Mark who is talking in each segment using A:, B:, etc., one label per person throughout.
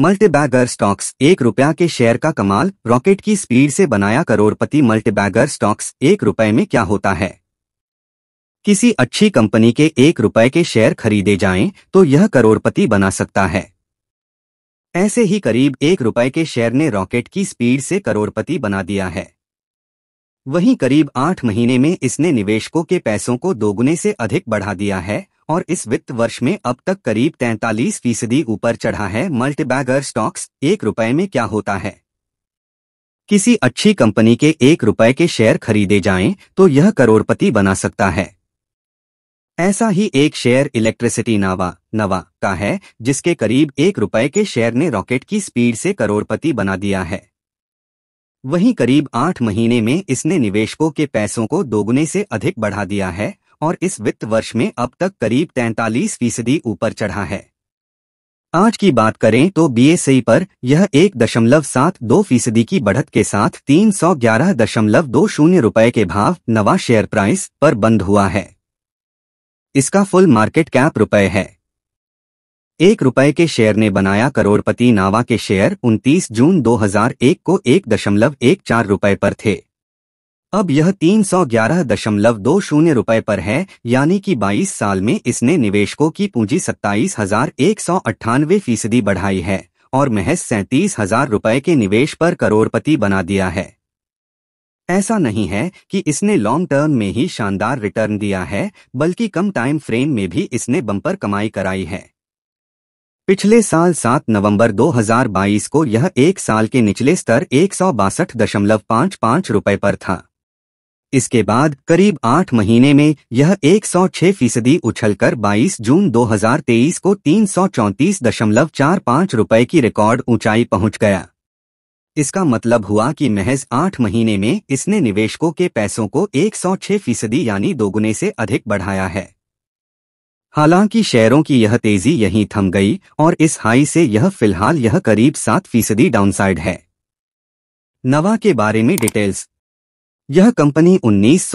A: multibagger stocks एक रुपया के शेयर का कमाल रॉकेट की स्पीड से बनाया करोड़पति मल्टीबैगर स्टॉक्स एक रुपए में क्या होता है किसी अच्छी कंपनी के एक रुपए के शेयर खरीदे जाएं तो यह करोड़पति बना सकता है ऐसे ही करीब एक रुपए के शेयर ने रॉकेट की स्पीड से करोड़पति बना दिया है वहीं करीब आठ महीने में इसने निवेशकों के पैसों को दोगुने से अधिक बढ़ा दिया है और इस वित्त वर्ष में अब तक करीब 43 फीसदी ऊपर चढ़ा है मल्टीबैगर स्टॉक्स एक रुपए में क्या होता है किसी अच्छी कंपनी के एक रुपए के शेयर खरीदे जाएं तो यह करोड़पति बना सकता है ऐसा ही एक शेयर इलेक्ट्रिसिटी नावा नवा का है जिसके करीब एक रुपए के शेयर ने रॉकेट की स्पीड से करोड़पति बना दिया है वहीं करीब आठ महीने में इसने निवेशकों के पैसों को दोगुने से अधिक बढ़ा दिया है और इस वित्त वर्ष में अब तक करीब तैंतालीस फीसदी ऊपर चढ़ा है आज की बात करें तो बीएसई पर यह एक दशमलव सात दो फीसदी की बढ़त के साथ तीन सौ ग्यारह दशमलव दो शून्य रुपये के भाव नवा शेयर प्राइस पर बंद हुआ है इसका फुल मार्केट कैप रुपये है एक रुपए के शेयर ने बनाया करोड़पति नावा के शेयर 29 जून 2001 को एक दशमलव एक चार रुपए पर थे अब यह तीन सौ ग्यारह दशमलव दो शून्य रुपए पर है यानी कि 22 साल में इसने निवेशकों की पूंजी सत्ताईस हजार एक सौ अट्ठानवे फीसदी बढ़ाई है और महज सैंतीस हजार रुपए के निवेश पर करोड़पति बना दिया है ऐसा नहीं है कि इसने लॉन्ग टर्म में ही शानदार रिटर्न दिया है बल्कि कम टाइम फ्रेम में भी इसने बंपर कमाई कराई है पिछले साल 7 नवंबर 2022 को यह एक साल के निचले स्तर एक सौ बासठ दशमलव पाँच पाँच पर था इसके बाद करीब आठ महीने में यह 106 फीसदी उछलकर 22 जून 2023 को तीन सौ चौंतीस दशमलव चार पाँच की रिकॉर्ड ऊंचाई पहुंच गया इसका मतलब हुआ कि महज आठ महीने में इसने निवेशकों के पैसों को 106 फीसदी यानी दोगुने से अधिक बढ़ाया है हालांकि शेयरों की यह तेजी यहीं थम गई और इस हाई से यह फिलहाल यह करीब सात फीसदी डाउनसाइड है नवा के बारे में डिटेल्स यह कंपनी उन्नीस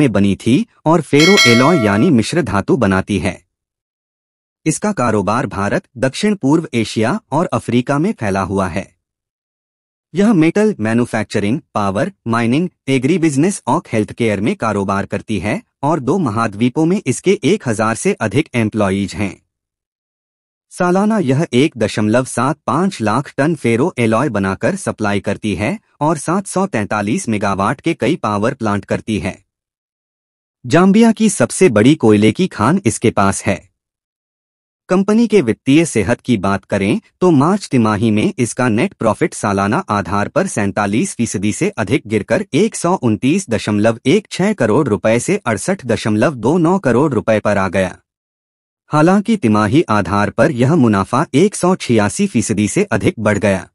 A: में बनी थी और फेरो एलॉय यानी मिश्र धातु बनाती है इसका कारोबार भारत दक्षिण पूर्व एशिया और अफ्रीका में फैला हुआ है यह metal manufacturing power mining agribusiness और हेल्थ केयर में कारोबार करती है और दो महाद्वीपों में इसके एक हजार से अधिक एम्प्लॉज हैं सालाना यह एक दशमलव सात पांच लाख टन फेरो एलॉय बनाकर सप्लाई करती है और 743 मेगावाट के कई पावर प्लांट करती है जाम्बिया की सबसे बड़ी कोयले की खान इसके पास है कंपनी के वित्तीय सेहत की बात करें तो मार्च तिमाही में इसका नेट प्रॉफिट सालाना आधार पर सैंतालीस फीसदी से अधिक गिरकर एक सौ उनतीस दशमलव एक करोड़ रुपए से अड़सठ दशमलव दो नौ करोड़ रुपए पर आ गया हालांकि तिमाही आधार पर यह मुनाफा एक सौ छियासी फीसदी से अधिक बढ़ गया